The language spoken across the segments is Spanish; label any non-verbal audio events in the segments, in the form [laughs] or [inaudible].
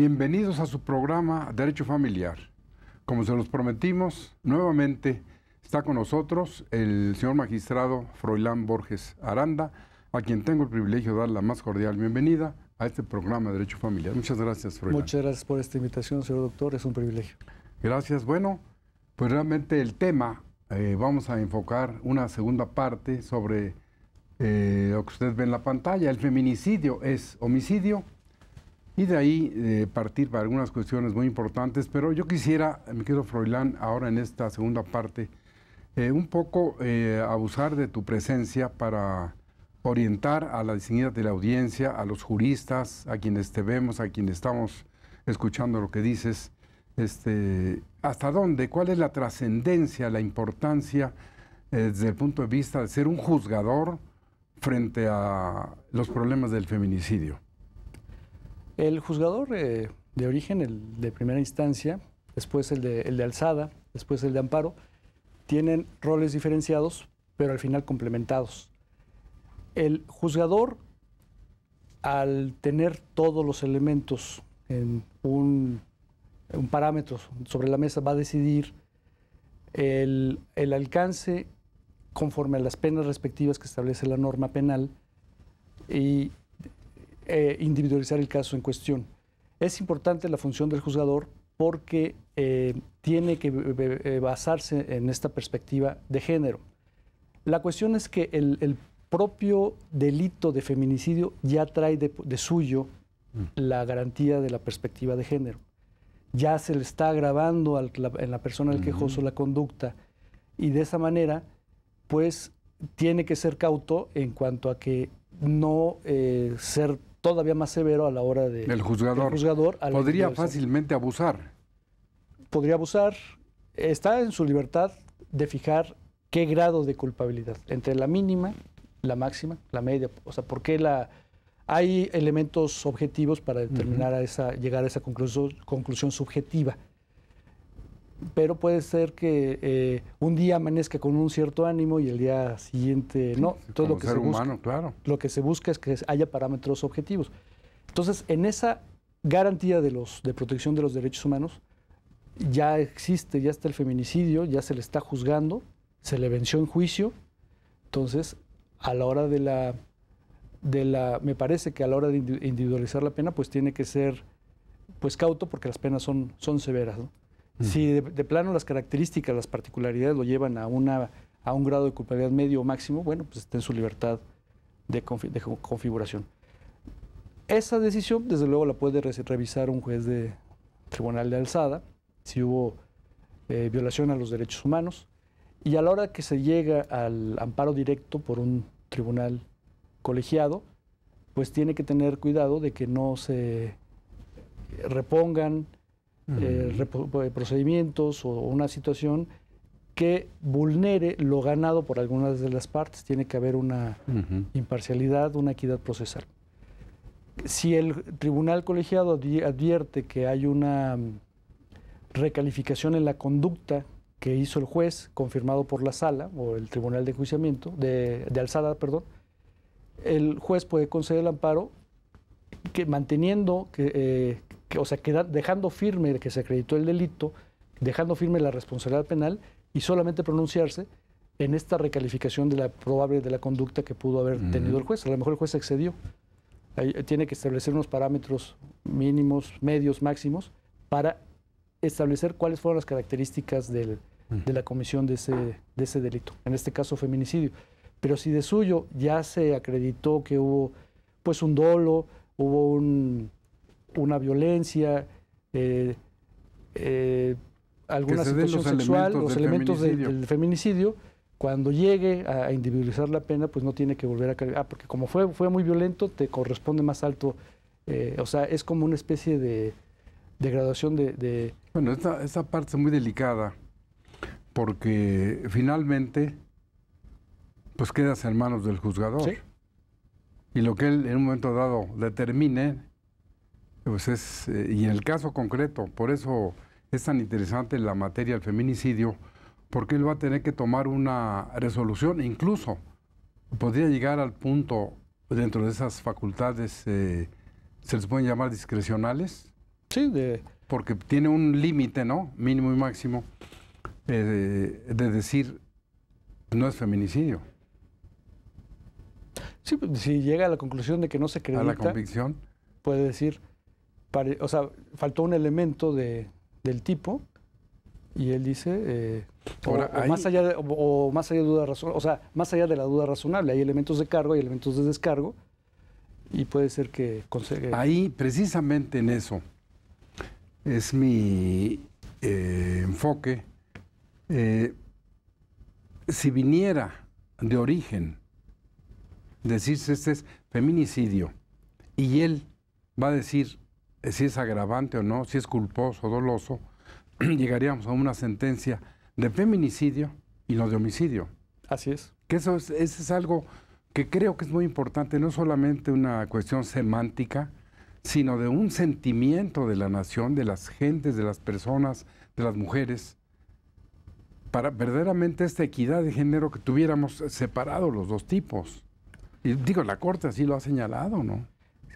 Bienvenidos a su programa Derecho Familiar. Como se los prometimos, nuevamente está con nosotros el señor magistrado Froilán Borges Aranda, a quien tengo el privilegio de dar la más cordial bienvenida a este programa de Derecho Familiar. Muchas gracias, Froilán. Muchas gracias por esta invitación, señor doctor. Es un privilegio. Gracias. Bueno, pues realmente el tema, eh, vamos a enfocar una segunda parte sobre eh, lo que usted ve en la pantalla. El feminicidio es homicidio y de ahí eh, partir para algunas cuestiones muy importantes, pero yo quisiera, me querido Froilán, ahora en esta segunda parte, eh, un poco eh, abusar de tu presencia para orientar a la distinguida de la audiencia, a los juristas, a quienes te vemos, a quienes estamos escuchando lo que dices, este, hasta dónde, cuál es la trascendencia, la importancia desde el punto de vista de ser un juzgador frente a los problemas del feminicidio. El juzgador eh, de origen, el de primera instancia, después el de, alzada, después el de amparo, tienen roles diferenciados, pero al final complementados. El juzgador, al tener todos los elementos en un, parámetro sobre la mesa, va a decidir el, el alcance conforme a las penas respectivas que establece la norma penal y eh, individualizar el caso en cuestión. Es importante la función del juzgador porque eh, tiene que eh, basarse en esta perspectiva de género. La cuestión es que el, propio delito de feminicidio ya trae de, suyo mm. la garantía de la perspectiva de género. Ya se le está agravando en la persona el quejoso la conducta y de esa manera, pues tiene que ser cauto en cuanto a que no ser todavía más severo a la hora de... el juzgador. juzgador Podría fácilmente abusar. Podría abusar. Está en su libertad de fijar qué grado de culpabilidad, entre la mínima, la máxima, la media. O sea, ¿por qué la... Hay elementos objetivos para determinar a esa, llegar a esa conclusión subjetiva pero puede ser que eh, un día amanezca con un cierto ánimo y el día siguiente no. Todo lo que ser se humano, busca, claro. Lo que se busca es que haya parámetros objetivos. Entonces, en esa garantía de, los, de protección de los derechos humanos, ya existe, ya está el feminicidio, ya se le está juzgando, se le venció en juicio. Entonces, a la hora de la, de la me parece que a la hora de individualizar la pena, pues tiene que ser pues cauto porque las penas son, son severas. ¿no? Si de, plano las características, las particularidades lo llevan a, una, a un grado de culpabilidad medio o máximo, bueno, pues está en su libertad de, configuración. Esa decisión, desde luego, la puede revisar un juez de tribunal de alzada, si hubo eh, violación a los derechos humanos, y a la hora que se llega al amparo directo por un tribunal colegiado, pues tiene que tener cuidado de que no se repongan eh, eh, procedimientos o una situación que vulnere lo ganado por algunas de las partes. Tiene que haber una imparcialidad, una equidad procesal. Si el tribunal colegiado advierte que hay una mm, recalificación en la conducta que hizo el juez, confirmado por la sala o el tribunal de de, alzada, perdón, el juez puede conceder el amparo que, manteniendo que, eh, o sea, dejando firme que se acreditó el delito, dejando firme la responsabilidad penal y solamente pronunciarse en esta recalificación de la probable de la conducta que pudo haber tenido el juez. A lo mejor el juez excedió. Eh, tiene que establecer unos parámetros mínimos, medios, máximos para establecer cuáles fueron las características de la comisión de ese, de ese delito. En este caso, feminicidio. Pero si de suyo ya se acreditó que hubo pues un dolo, hubo un una violencia, eh, eh alguna sexual, elementos los del elementos feminicidio. Del, feminicidio, cuando llegue a, individualizar la pena, pues no tiene que volver a cargar, ah, porque como fue, fue muy violento, te corresponde más alto, eh, o sea, es como una especie de, degradación de, Bueno, esta, esta parte es muy delicada, porque finalmente, pues quedas en manos del juzgador. Y lo que él en un momento dado determine, pues es, eh, el caso concreto, por eso es tan interesante la materia del feminicidio, porque él va a tener que tomar una resolución, e incluso podría llegar al punto dentro de esas facultades, eh, se les pueden llamar discrecionales. Sí, porque tiene un límite, ¿no? Mínimo y máximo, eh, de decir, no es feminicidio. Sí, pues, si llega a la conclusión de que no se acredita... A la convicción. Puede decir, o sea, faltó un elemento de, del tipo y él dice, eh, más allá de, o, más allá de duda razonable, o sea, más allá de la duda razonable, hay elementos de cargo, hay elementos de descargo y puede ser que consiga Ahí, precisamente en eso, es mi eh, enfoque. Eh, si viniera de origen decirse este es feminicidio y él va a decir eh, si es agravante o no, si es culposo o doloso, [clears throat] llegaríamos a una sentencia de feminicidio y no de homicidio. Así es. Que eso es, es algo que creo que es muy importante, no solamente una cuestión semántica, sino de un sentimiento de la nación, de las gentes, de las personas, de las mujeres, para verdaderamente esta equidad de género que tuviéramos separado los dos tipos. digo, la Corte así lo ha señalado, ¿no?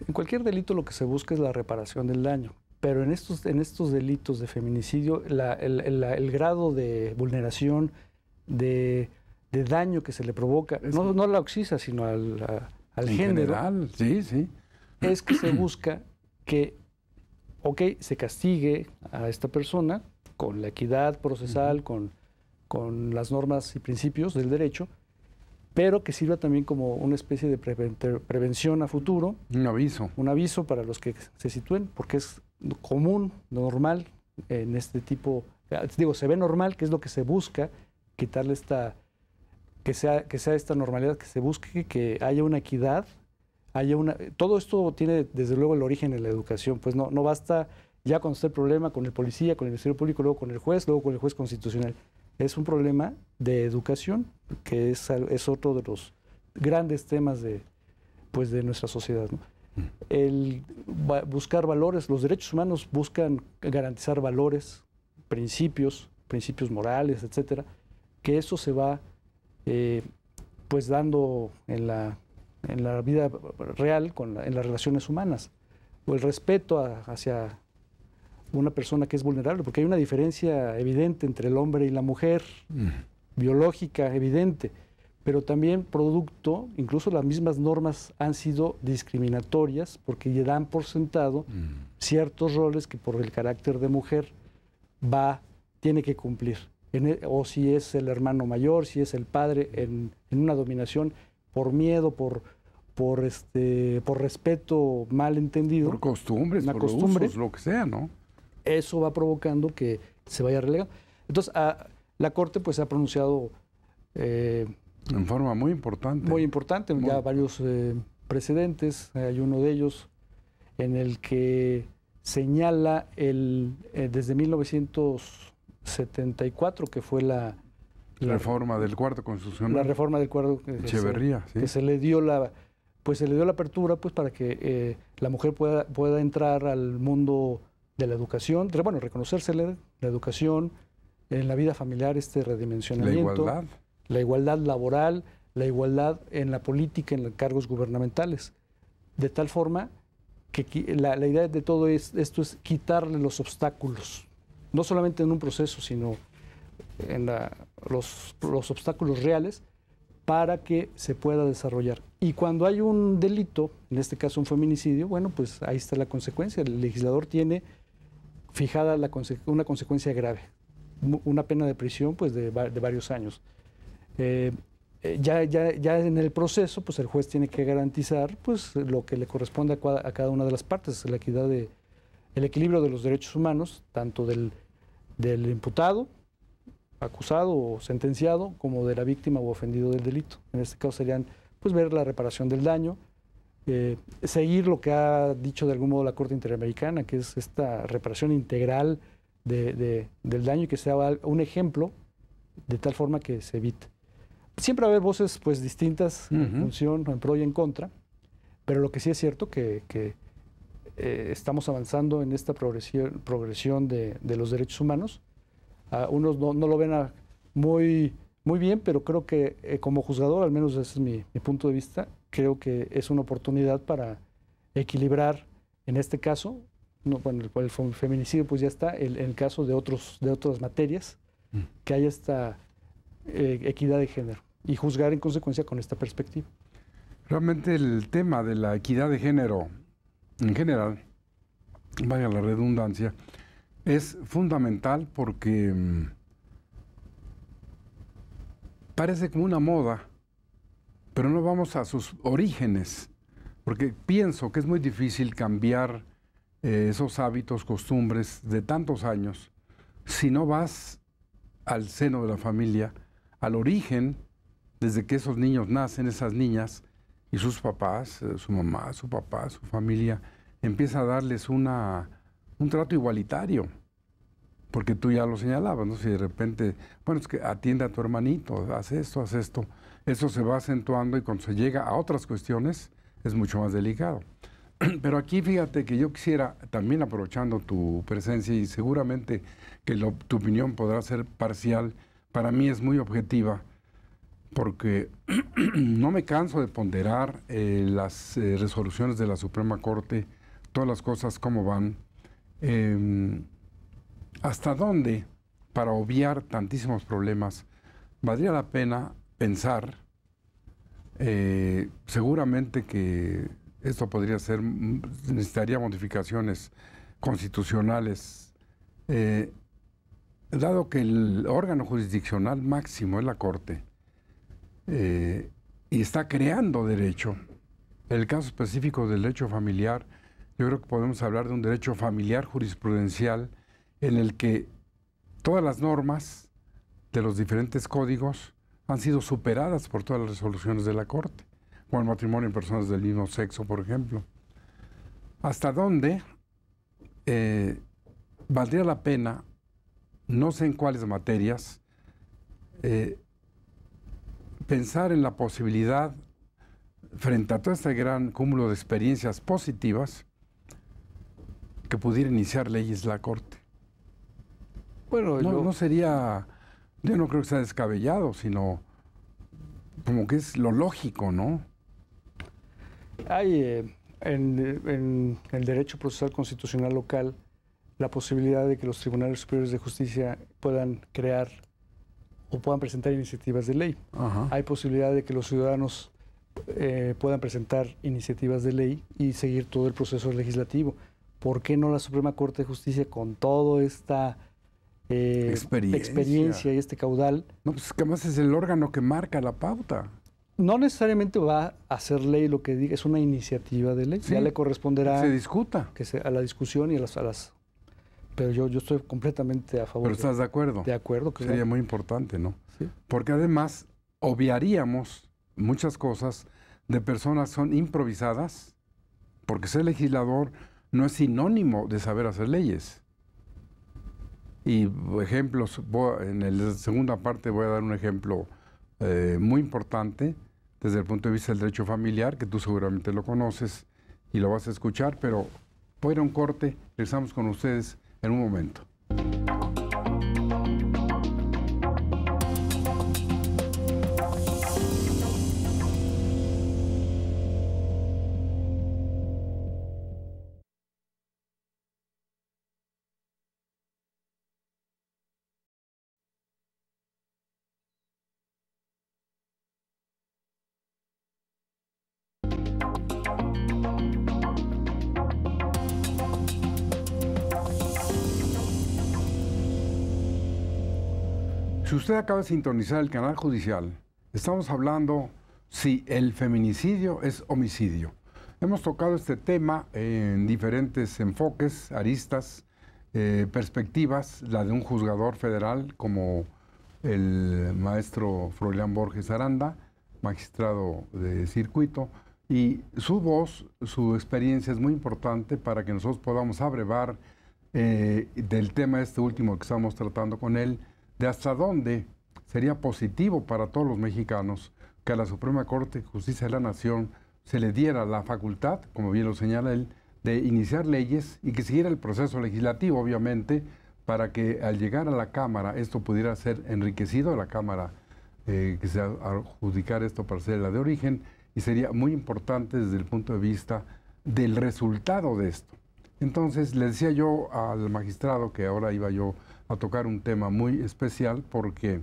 En cualquier delito lo que se busca es la reparación del daño, pero en estos, en estos delitos de feminicidio el, grado de vulneración, de, daño que se le provoca, no, a la oxisa, sino al, género, sí, sí. es que se busca que, ok, se castigue a esta persona con la equidad procesal, con las normas y principios del derecho, pero que sirva también como una especie de prevención a futuro. Un aviso. Un aviso para los que se sitúen, porque es común, normal, en este tipo, digo, se ve normal, que es lo que se busca, quitarle esta, que sea, que sea esta normalidad que se busque, que haya una equidad, haya una, todo esto tiene desde luego el origen en la educación, pues no, no basta ya conocer el problema con el policía, con el Ministerio Público, luego con el juez, luego con el juez constitucional es un problema de educación, que es, otro de los grandes temas de, pues, de nuestra sociedad. Mm. El buscar valores, los derechos humanos buscan garantizar valores, principios, principios morales, etcétera, que eso se va eh, pues dando en la, vida real, en las relaciones humanas. O el respeto hacia una persona que es vulnerable, porque hay una diferencia evidente entre el hombre y la mujer, mm. biológica, evidente, pero también producto, incluso las mismas normas han sido discriminatorias porque le dan por sentado mm. ciertos roles que por el carácter de mujer va, tiene que cumplir. E, o si es el hermano mayor, si es el padre, en, una dominación por miedo, por, por, este, por respeto mal entendido. Por costumbres, por costumbre, lo que sea, ¿no? eso va provocando que se vaya relegando. Entonces, ah, la Corte pues se ha pronunciado... Eh, en forma muy importante. Muy importante, ya varios eh, precedentes, hay uno de ellos en el que señala el, eh, desde 1974, que fue la, reforma del cuarto constitucional. La reforma del cuarto Echeverría, que, se, ¿sí? que se le dio la pues se le dio la apertura pues para que la mujer pueda, pueda entrar al mundo de la educación, bueno, reconocerse la, educación, en la vida familiar este redimensionamiento, la igualdad. la igualdad laboral, la igualdad en la política, en los cargos gubernamentales, de tal forma que la, idea de todo es, esto es quitarle los obstáculos, no solamente en un proceso, sino en la, los, los obstáculos reales para que se pueda desarrollar. Y cuando hay un delito, en este caso un feminicidio, bueno, pues ahí está la consecuencia. El legislador tiene fijada una consecuencia grave, una pena de prisión pues, de, de varios años. Eh, eh, ya, ya, ya, en el proceso, pues el juez tiene que garantizar pues, lo que le corresponde a, a cada una de las partes, la equidad de, el equilibrio de los derechos humanos, tanto del, del imputado, acusado o sentenciado, como de la víctima o ofendido del delito. En este caso serían pues ver la reparación del daño, eh, seguir lo que ha dicho de algún modo la Corte Interamericana, que es esta reparación integral del daño y que sea un ejemplo de tal forma que se evite. Siempre va a haber voces pues, distintas en función, en pro y en contra, pero lo que sí es cierto que, que eh, estamos avanzando en esta progresión, de, los derechos humanos. algunos ah, unos no, lo ven muy, muy bien, pero creo que eh, como juzgador, al menos ese es mi punto de vista, creo que es una oportunidad para equilibrar, en este caso, bueno, el, feminicidio pues ya está, el, el, caso de, otros, de otras materias, mm. que haya esta eh, equidad de género y juzgar en consecuencia con esta perspectiva. Realmente el tema de la equidad de género en general, vaya la redundancia, es fundamental porque mm, parece como una moda pero no vamos a sus orígenes, porque pienso que es muy difícil cambiar eh, esos hábitos, costumbres de tantos años, si no vas al seno de la familia, al origen, desde que esos niños nacen, esas niñas, y sus papás, eh, su mamá, su papá, su familia, empieza a darles una, un trato igualitario porque tú ya lo señalabas, ¿no? Si de repente, bueno, es que atiende a tu hermanito, haz esto, haz esto, eso se va acentuando y cuando se llega a otras cuestiones es mucho más delicado. [clears throat] Pero aquí fíjate que yo quisiera, también aprovechando tu presencia y seguramente que tu opinión podrá ser parcial, para mí es muy objetiva, porque [clears throat] no me canso de ponderar eh, las eh, resoluciones de la Suprema Corte, todas las cosas como van. Em, ¿Hasta dónde, para obviar tantísimos problemas, valdría la pena pensar, eh, seguramente que esto podría ser, necesitaría modificaciones constitucionales, eh, dado que el órgano jurisdiccional máximo es la Corte, eh, y está creando derecho, el caso específico del derecho familiar, yo creo que podemos hablar de un derecho familiar jurisprudencial, en el que todas las normas de los diferentes códigos han sido superadas por todas las resoluciones de la Corte, o el matrimonio en personas del mismo sexo, por ejemplo. ¿Hasta dónde eh, valdría la pena, no sé en cuáles materias, eh, pensar en la posibilidad, frente a todo este gran cúmulo de experiencias positivas, que pudiera iniciar leyes la Corte? Bueno, no, sería, yo no creo que sea descabellado, sino como que es lo lógico, ¿no? Hay eh, en, el derecho procesal constitucional local la posibilidad de que los tribunales superiores de justicia puedan crear o puedan presentar iniciativas de ley. Hay posibilidad de que los ciudadanos eh, puedan presentar iniciativas de ley y seguir todo el proceso legislativo. ¿Por qué no la Suprema Corte de Justicia con todo esta eh, experiencia. y este caudal. No, pues que además es el órgano que marca la pauta. No necesariamente va a hacer ley lo que diga, es una iniciativa de ley. ya le corresponderá. Se discuta. a la discusión y a las. pero yo, yo estoy completamente a favor. Pero estás de, acuerdo. De acuerdo. Que Sería muy importante, ¿no? Porque además obviaríamos muchas cosas de personas son improvisadas, porque ser legislador no es sinónimo de saber hacer leyes. Y ejemplos, en la segunda parte voy a dar un ejemplo eh, muy importante desde el punto de vista del derecho familiar, que tú seguramente lo conoces y lo vas a escuchar, pero fuera un corte, regresamos con ustedes en un momento. usted acaba de sintonizar el canal judicial, estamos hablando si el feminicidio es homicidio. Hemos tocado este tema en diferentes enfoques, aristas, eh, perspectivas, la de un juzgador federal como el maestro Froilán Borges Aranda, magistrado de circuito, y su voz, su experiencia es muy importante para que nosotros podamos abrevar eh, del tema este último que estamos tratando con él, de hasta dónde sería positivo para todos los mexicanos que a la Suprema Corte de Justicia de la Nación se le diera la facultad, como bien lo señala él, de iniciar leyes y que siguiera el proceso legislativo, obviamente, para que al llegar a la Cámara esto pudiera ser enriquecido, la Cámara eh, que se adjudicar esto para ser la de origen, y sería muy importante desde el punto de vista del resultado de esto. Entonces, le decía yo al magistrado que ahora iba yo a tocar un tema muy especial porque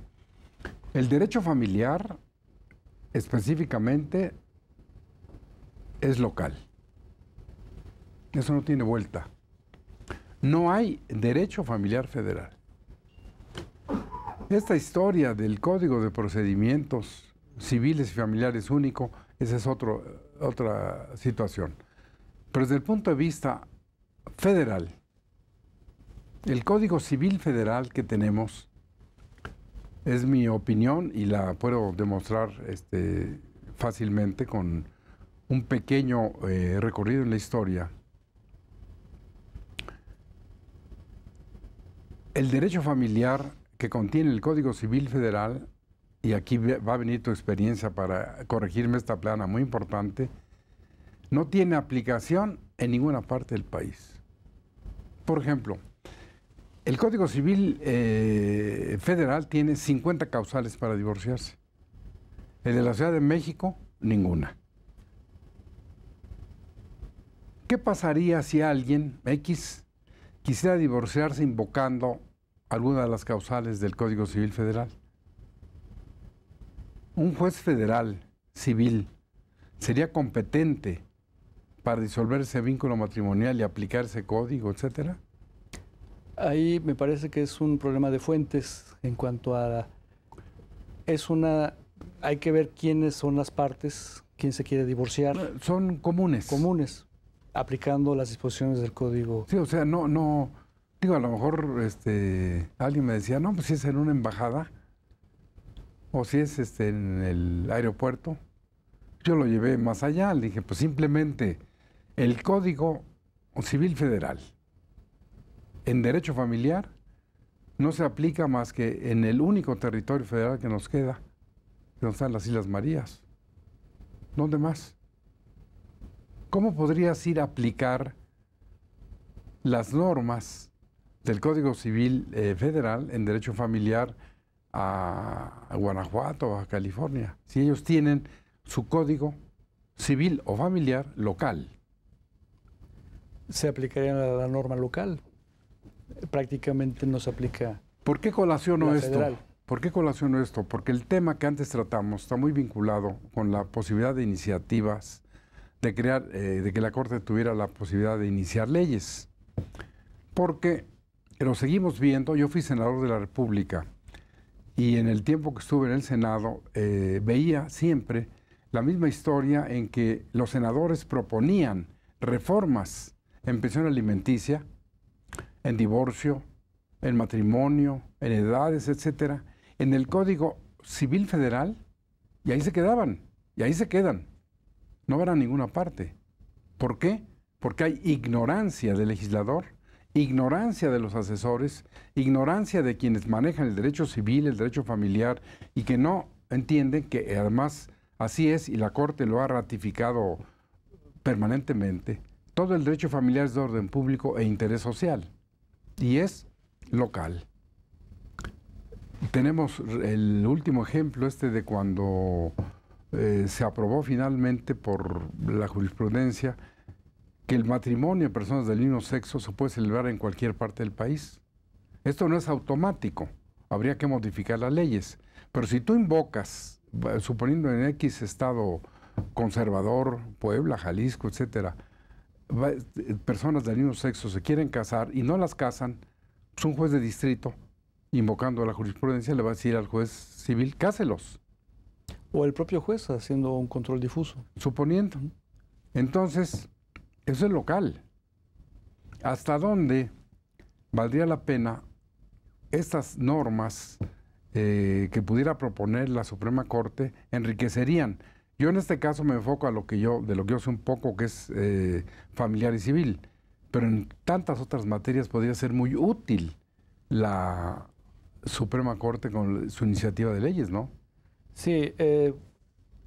el derecho familiar específicamente es local. Eso no tiene vuelta. No hay derecho familiar federal. Esta historia del Código de Procedimientos Civiles y Familiares Único, esa es otro, otra situación. Pero desde el punto de vista federal, el Código Civil Federal que tenemos, es mi opinión y la puedo demostrar este, fácilmente con un pequeño eh, recorrido en la historia. El derecho familiar que contiene el Código Civil Federal, y aquí va a venir tu experiencia para corregirme esta plana muy importante, no tiene aplicación en ninguna parte del país. Por ejemplo, el Código Civil eh, Federal tiene 50 causales para divorciarse. El de la Ciudad de México, ninguna. ¿Qué pasaría si alguien, X, quisiera divorciarse invocando alguna de las causales del Código Civil Federal? Un juez federal civil sería competente para disolver ese vínculo matrimonial y aplicar ese código, etcétera? Ahí me parece que es un problema de fuentes en cuanto a... Es una... Hay que ver quiénes son las partes, quién se quiere divorciar. Son comunes. Comunes, aplicando las disposiciones del código. Sí, o sea, no, no... Digo, a lo mejor este, alguien me decía, no, pues si es en una embajada o si es este, en el aeropuerto. Yo lo llevé más allá, le dije, pues simplemente el Código Civil Federal en derecho familiar no se aplica más que en el único territorio federal que nos queda, que están las Islas Marías. ¿Dónde más? ¿Cómo podrías ir a aplicar las normas del Código Civil eh, Federal en derecho familiar a, Guanajuato, a California, si ellos tienen su código civil o familiar local? Se aplicaría la norma local, prácticamente nos aplica. ¿Por qué colaciono esto? ¿Por qué colaciono esto? Porque el tema que antes tratamos está muy vinculado con la posibilidad de iniciativas, de crear, eh, de que la Corte tuviera la posibilidad de iniciar leyes. Porque lo seguimos viendo, yo fui senador de la República y en el tiempo que estuve en el Senado eh, veía siempre la misma historia en que los senadores proponían reformas en pensión alimenticia en divorcio, en matrimonio, en edades, etcétera, en el Código Civil Federal, y ahí se quedaban, y ahí se quedan. No van a ninguna parte. ¿Por qué? Porque hay ignorancia del legislador, ignorancia de los asesores, ignorancia de quienes manejan el derecho civil, el derecho familiar, y que no entienden que eh, además así es, y la Corte lo ha ratificado permanentemente, todo el derecho familiar es de orden público e interés social y es local. Tenemos el último ejemplo este de cuando eh, se aprobó finalmente por la jurisprudencia que el matrimonio de personas del mismo sexo se puede celebrar en cualquier parte del país. Esto no es automático, habría que modificar las leyes. Pero si tú invocas, suponiendo en X estado conservador, Puebla, Jalisco, etcétera, eh, personas del mismo sexo se quieren casar y no las casan, pues un juez de distrito, invocando a la jurisprudencia, le va a decir al juez civil, cáselos. O el propio juez haciendo un control difuso. Suponiendo. Entonces, eso es local. ¿Hasta dónde valdría la pena estas normas eh, que pudiera proponer la Suprema Corte enriquecerían yo en este caso me enfoco a lo que yo, de lo que yo sé un poco, que es eh, familiar y civil, pero en tantas otras materias podría ser muy útil la Suprema Corte con su iniciativa de leyes, ¿no? Sí, eh,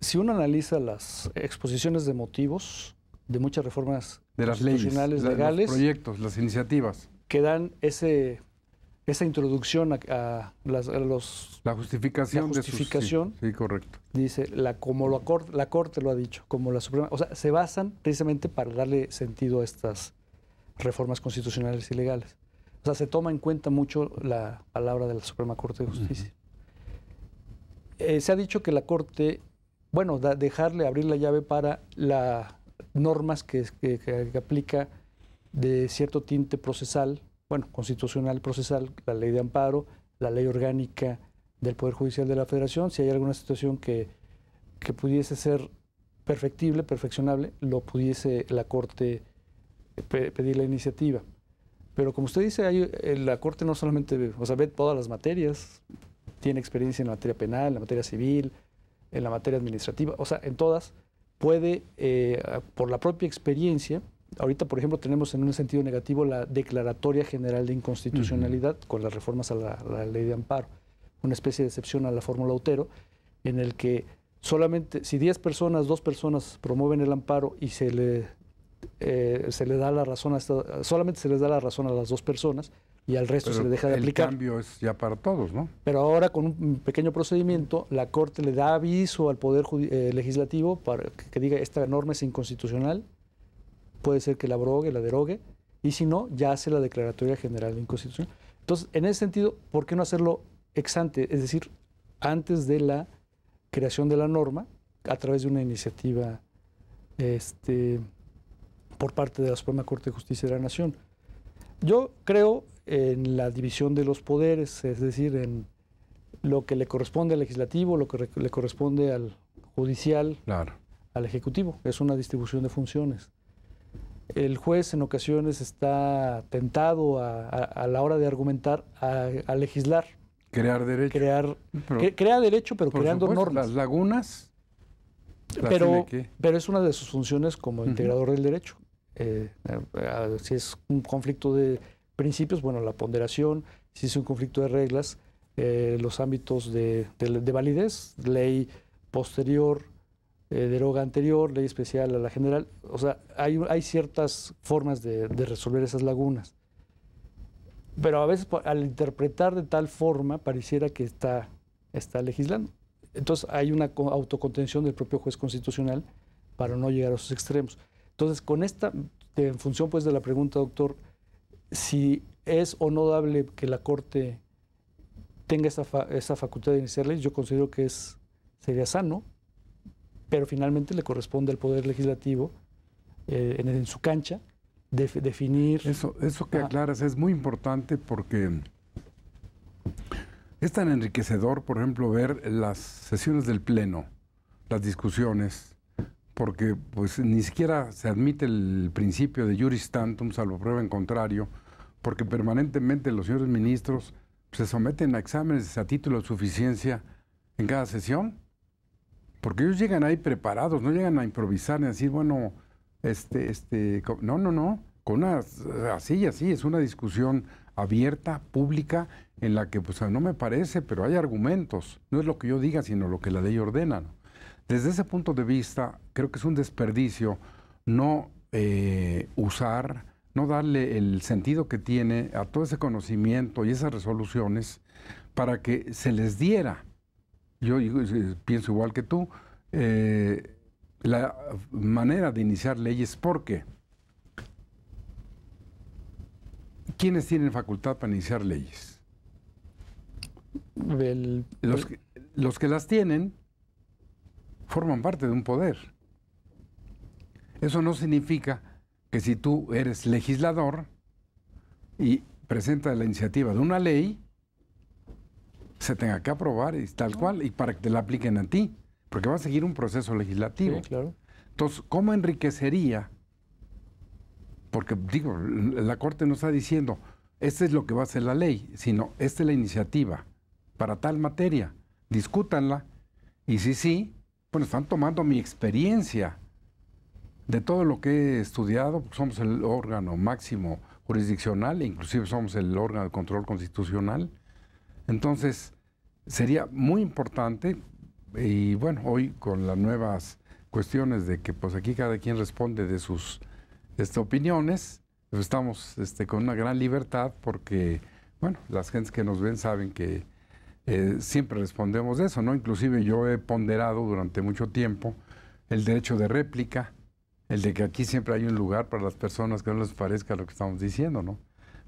si uno analiza las exposiciones de motivos de muchas reformas de las leyes, legales, proyectos, las iniciativas que dan ese esa introducción a, los... La justificación. sí, correcto. Dice, la, como lo la Corte lo ha dicho, como la Suprema... O sea, se basan precisamente para darle sentido a estas reformas constitucionales y legales. O sea, se toma en cuenta mucho la palabra de la Suprema Corte de Justicia. Eh, se ha dicho que la Corte, bueno, da, dejarle abrir la llave para las normas que aplica de cierto tinte procesal bueno, constitucional, procesal, la ley de amparo, la ley orgánica del Poder Judicial de la Federación. Si hay alguna situación que, que pudiese ser perfectible, perfeccionable, lo pudiese la Corte eh, pedir la iniciativa. Pero como usted dice, eh, la Corte no solamente, o sea, ve todas las materias, tiene experiencia en la materia penal, en la materia civil, en la materia administrativa, o sea, en todas, puede, eh, por la propia experiencia, Ahorita, por ejemplo, tenemos en un sentido negativo la Declaratoria General de Inconstitucionalidad con las reformas a la, ley de amparo, una especie de excepción a la fórmula Otero, en el que solamente si 10 personas, dos personas promueven el amparo y se le, eh, se le da la razón, a solamente se les da la razón a las dos personas y al resto se le deja de aplicar. El cambio es ya para todos, ¿no? Pero ahora con un pequeño procedimiento, la Corte le da aviso al Poder eh, Legislativo para que, que diga esta norma es inconstitucional puede ser que la abrogue, la derogue, y si no, ya hace la Declaratoria General de Inconstitución. Entonces, en ese sentido, ¿por qué no hacerlo ex ante? Es decir, antes de la creación de la norma, a través de una iniciativa este, por parte de la Suprema Corte de Justicia de la Nación. Yo creo en la división de los poderes, es decir, en lo que le corresponde al legislativo, lo que le corresponde al judicial, al ejecutivo. Es una distribución de funciones el juez en ocasiones está tentado a, a, la hora de argumentar a, legislar. Crear derecho. Crear, crea derecho, pero creando normas. Las lagunas. pero, pero es una de sus funciones como integrador del derecho. Eh, eh, ah, si es un conflicto de principios, bueno, la ponderación. Si es un conflicto de reglas, eh, los ámbitos de validez, ley posterior, eh, deroga anterior, ley especial a la general. O sea, hay, hay ciertas formas de, resolver esas lagunas. Pero a veces al interpretar de tal forma pareciera que está, está legislando. Entonces hay una autocontención del propio juez constitucional para no llegar a sus extremos. Entonces, con esta, en función pues de la pregunta, doctor, si es o no dable que la Corte tenga esa, esa facultad de iniciar ley, yo considero que es, sería sano, pero finalmente le corresponde al Poder Legislativo, eh, en, su cancha, definir... Eso, eso que ah. aclaras es muy importante porque es tan enriquecedor, por ejemplo, ver las sesiones del Pleno, las discusiones, porque pues ni siquiera se admite el principio de juris tantum, salvo prueba en contrario, porque permanentemente los señores ministros se someten a exámenes a título de suficiencia en cada sesión porque ellos llegan ahí preparados, no llegan a improvisar ni a decir, bueno, este, este, no, no, no, con así y así, es una discusión abierta, pública, en la que, pues, no me parece, pero hay argumentos. No es lo que yo diga, sino lo que la ley ordena. Desde ese punto de vista, creo que es un desperdicio no eh, usar, no darle el sentido que tiene a todo ese conocimiento y esas resoluciones para que se les diera yo, pienso igual que tú, eh, la manera de iniciar leyes, ¿por qué? ¿quiénes tienen facultad para iniciar leyes? los, que, los que las tienen forman parte de un poder. Eso no significa que si tú eres legislador y presentas la iniciativa de una ley, se tenga que aprobar y tal cual, y para que te la apliquen a ti, porque va a seguir un proceso legislativo. Entonces, ¿cómo enriquecería? Porque digo, la Corte no está diciendo, este es lo que va a ser la ley, sino, esta es la iniciativa para tal materia, discútanla, y si sí, bueno, están tomando mi experiencia de todo lo que he estudiado, porque somos el órgano máximo jurisdiccional, e inclusive somos el órgano de control constitucional. Entonces, sería muy importante y bueno, hoy con las nuevas cuestiones de que pues aquí cada quien responde de sus opiniones, pues, estamos este, con una gran libertad porque bueno, las gentes que nos ven saben que eh, siempre respondemos de eso, ¿no? Inclusive yo he ponderado durante mucho tiempo el derecho de réplica, el de que aquí siempre hay un lugar para las personas que no les parezca lo que estamos diciendo, ¿no?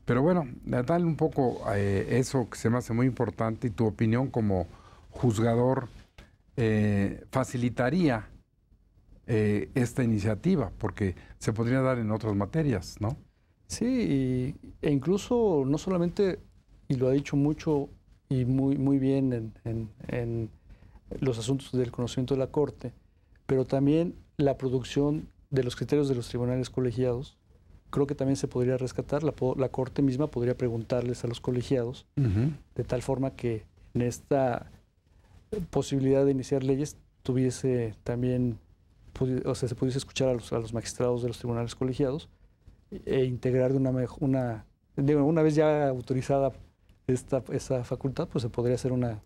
Pero bueno, dale un poco eh, eso que se me hace muy importante y tu opinión como juzgador eh, facilitaría eh, esta iniciativa, porque se podría dar en otras materias, ¿no? Sí, e incluso no solamente, y lo ha dicho mucho y muy, muy bien en los asuntos del conocimiento de la Corte, pero también la producción de los criterios de los tribunales colegiados creo que también se podría rescatar, la, la Corte misma podría preguntarles a los colegiados, de tal forma que en esta posibilidad de iniciar leyes tuviese también, o sea, se pudiese escuchar a los, a los magistrados de los tribunales colegiados e integrar de una, una, una vez ya autorizada esta, esa facultad, pues se podría hacer una,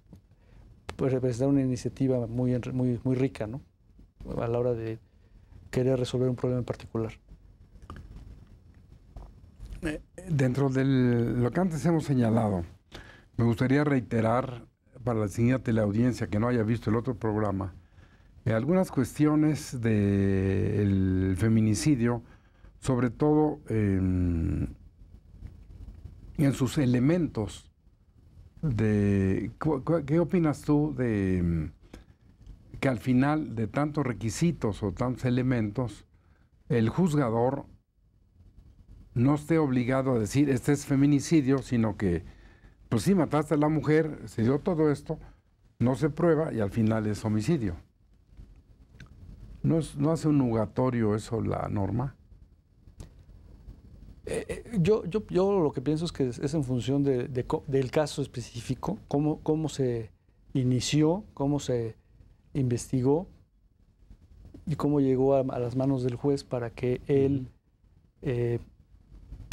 pues representar una iniciativa muy, muy, muy rica, ¿no? A la hora de querer resolver un problema en particular. Eh, dentro de lo que antes hemos señalado, me gustaría reiterar para la siguiente la audiencia que no haya visto el otro programa, eh, algunas cuestiones del feminicidio, sobre todo en sus elementos ¿Qué opinas tú de que al final de tantos requisitos o tantos elementos, el juzgador no esté obligado a decir, este es feminicidio, sino que, pues sí, mataste a la mujer, se dio todo esto, no se prueba y al final es homicidio. ¿No, hace un nugatorio eso la norma? Eh, eh, yo, yo, yo, lo que pienso es que es, en función de, del caso específico, cómo, cómo se inició, cómo se investigó y cómo llegó a, las manos del juez para que él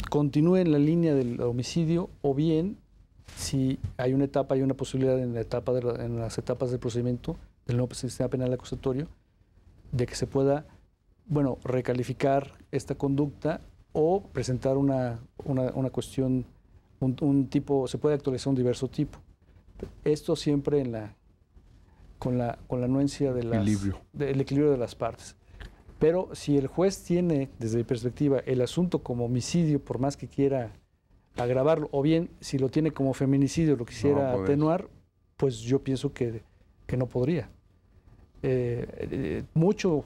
continúe en la línea del homicidio o bien si hay una etapa, hay una posibilidad en, la etapa de en las etapas del procedimiento del nuevo sistema penal acusatorio de que se pueda, bueno, recalificar esta conducta o presentar una, una, una cuestión, un, tipo, se puede actualizar un diverso tipo. Esto siempre en la, con, la, con la anuencia del equilibrio de las partes. Pero si el juez tiene, desde mi perspectiva, el asunto como homicidio, por más que quiera agravarlo, o bien si lo tiene como feminicidio, lo quisiera pues. atenuar, pues yo pienso que, no podría. Eh, eh, mucho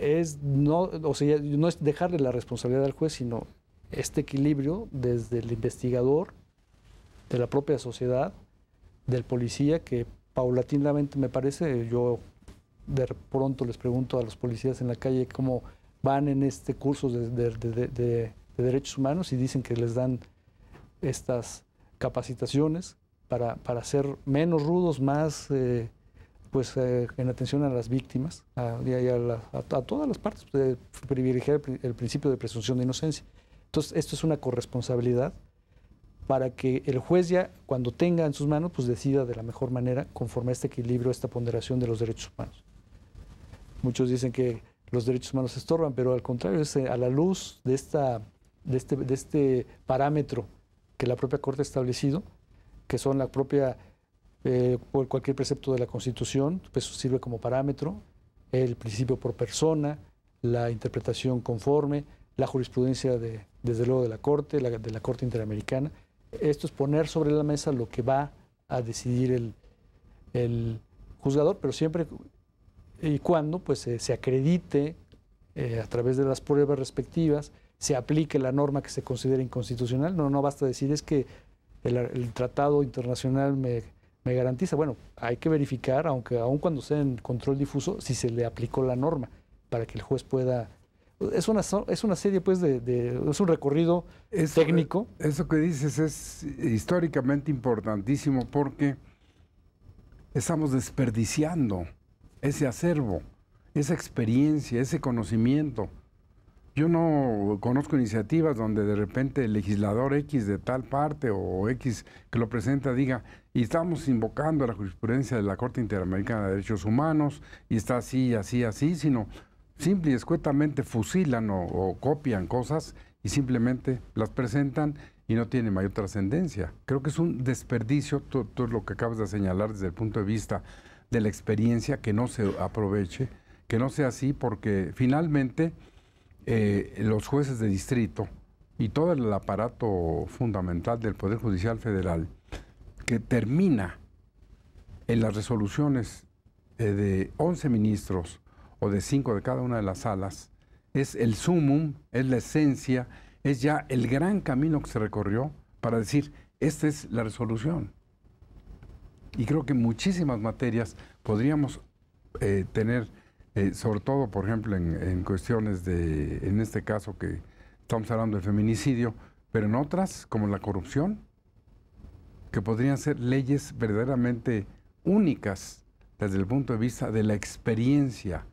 es no, o sea, no es dejarle la responsabilidad al juez, sino este equilibrio desde el investigador, de la propia sociedad, del policía, que paulatinamente me parece, yo de pronto les pregunto a los policías en la calle cómo van en este curso de, derechos humanos y dicen que les dan estas capacitaciones para, para ser menos rudos, más eh, pues eh, en atención a las víctimas a, todas las partes, pues, de privilegiar el, el, principio de presunción de inocencia. Entonces, esto es una corresponsabilidad para que el juez ya, cuando tenga en sus manos, pues decida de la mejor manera conforme a este equilibrio, a esta ponderación de los derechos humanos. Muchos dicen que los derechos humanos estorban, pero al contrario, eh, a la luz de, esta, este, de, este, parámetro que la propia Corte ha establecido, que son la propia, por eh, cualquier precepto de la Constitución, pues sirve como parámetro, el principio por persona, la interpretación conforme, la jurisprudencia de, desde luego de la Corte, de la Corte Interamericana. Esto es poner sobre la mesa lo que va a decidir el, el juzgador, pero siempre y cuando pues, eh, se acredite eh, a través de las pruebas respectivas, se aplique la norma que se considera inconstitucional. No, no basta decir es que el, tratado internacional me, garantiza. Bueno, hay que verificar, aunque aun cuando sea en control difuso, si se le aplicó la norma para que el juez pueda... Es una, es una serie, pues, de, es un recorrido técnico. Eso que dices es históricamente importantísimo porque estamos desperdiciando ese acervo, esa experiencia, ese conocimiento. Yo no conozco iniciativas donde de repente el legislador X de tal parte o X que lo presenta diga, y estamos invocando la jurisprudencia de la Corte Interamericana de Derechos Humanos, y está así, así, así, sino simple y escuetamente fusilan o, copian cosas y simplemente las presentan y no tienen mayor trascendencia. Creo que es un desperdicio, todo, lo que acabas de señalar desde el punto de vista de la experiencia que no se aproveche, que no sea así, porque finalmente eh, los jueces de distrito y todo el aparato fundamental del Poder Judicial Federal, que termina en las resoluciones eh, de 11 ministros o de 5 de cada una de las salas, es el sumum, es la esencia, es ya el gran camino que se recorrió para decir, esta es la resolución y creo que muchísimas materias podríamos eh, tener, eh, sobre todo, por ejemplo, en, cuestiones de, en este caso que estamos hablando del feminicidio, pero en otras, como la corrupción, que podrían ser leyes verdaderamente únicas desde el punto de vista de la experiencia,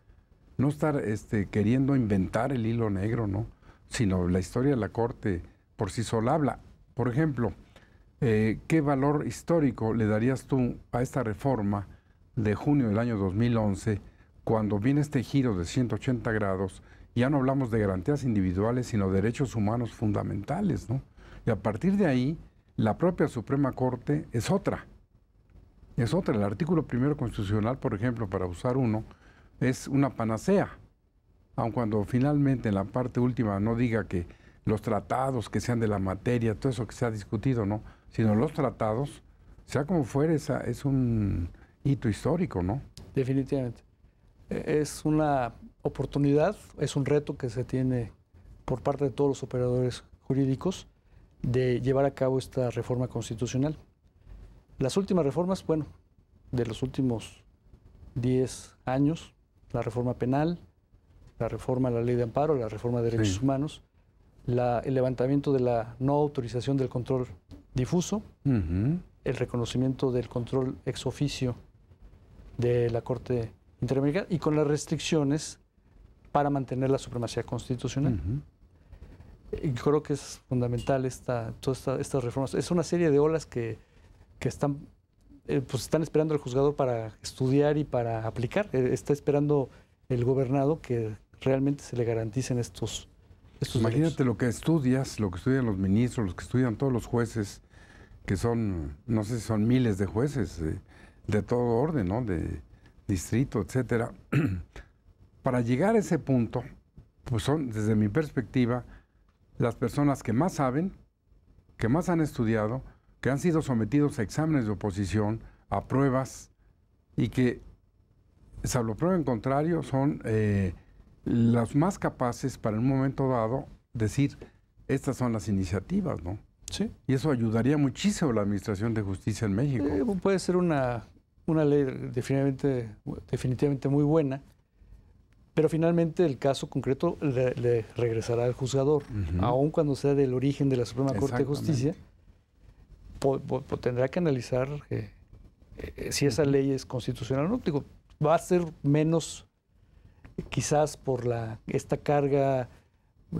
no estar este, queriendo inventar el hilo negro, ¿no? sino la historia de la Corte por sí sola habla. Por ejemplo, eh, ¿Qué valor histórico le darías tú a esta reforma de junio del año 2011 cuando viene este giro de 180 grados? Ya no hablamos de garantías individuales, sino derechos humanos fundamentales, ¿no? Y a partir de ahí, la propia Suprema Corte es otra. Es otra. El artículo primero constitucional, por ejemplo, para usar uno, es una panacea. Aun cuando finalmente en la parte última no diga que los tratados que sean de la materia, todo eso que se ha discutido, ¿no? sino los tratados, sea como fuere, esa, es un hito histórico, ¿no? Definitivamente. E, es una oportunidad, es un reto que se tiene por parte de todos los operadores jurídicos de llevar a cabo esta reforma constitucional. Las últimas reformas, bueno, de los últimos 10 años, la reforma penal, la reforma a la ley de amparo, la reforma de derechos humanos, la, el levantamiento de la no autorización del control difuso, el reconocimiento del control ex oficio de la Corte Interamericana y con las restricciones para mantener la supremacía constitucional. y creo que es fundamental esta, todas estas reformas. Es una serie de olas que, están, eh, pues están esperando el juzgador para estudiar y para aplicar. Eh, está esperando el gobernado que realmente se le garanticen estos, estos Imagínate lo que estudias, lo que estudian los ministros, los que estudian todos los jueces que son, no sé si son miles de jueces eh, de, todo orden, ¿no? De distrito, etcétera. [clears throat] Para llegar a ese punto, pues son, desde mi perspectiva, las personas que más saben, que más han estudiado, que han sido sometidos a exámenes de oposición, a pruebas, y que, salvo prueba en contrario, son eh, las más capaces para un momento dado decir, estas son las iniciativas, ¿no? Y eso ayudaría muchísimo a la Administración de Justicia en México. Eh, puede ser una, una ley definitivamente, definitivamente muy buena, pero finalmente el caso concreto le, regresará al juzgador, aun cuando sea del origen de la Suprema Corte de Justicia, tendrá que analizar eh, eh, si esa ley es constitucional o no. va a ser menos quizás por la, esta carga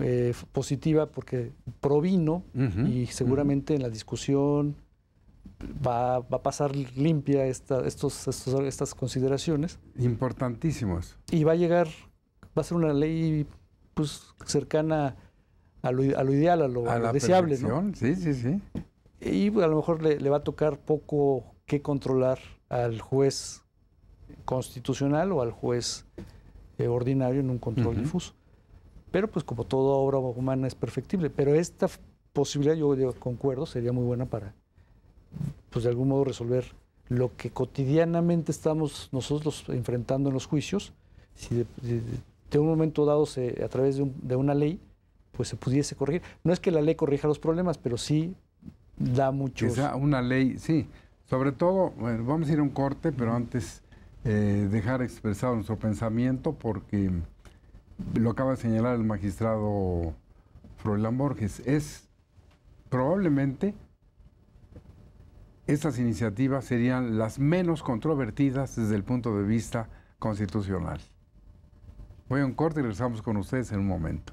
eh, positiva porque provino y seguramente en la discusión va, va a pasar limpia esta, estos, estos, estas consideraciones. importantísimas Y va a llegar, va a ser una ley pues, cercana a lo, ideal, a lo, deseable. Sí, sí, sí. Y pues, a lo mejor le, va a tocar poco que controlar al juez constitucional o al juez eh, ordinario en un control difuso. Pero pues como toda obra humana es perfectible, pero esta posibilidad, yo, concuerdo, sería muy buena para, pues de algún modo resolver lo que cotidianamente estamos nosotros enfrentando en los juicios, si de, un momento dado se, a través de, una ley, pues se pudiese corregir. No es que la ley corrija los problemas, pero sí da mucho. sea, una ley, sí. Sobre todo, bueno, vamos a ir a un corte, pero antes eh, dejar expresado nuestro pensamiento porque lo acaba de señalar el magistrado Froilán Borges, es probablemente estas iniciativas serían las menos controvertidas desde el punto de vista constitucional. Voy a un corte y regresamos con ustedes en un momento.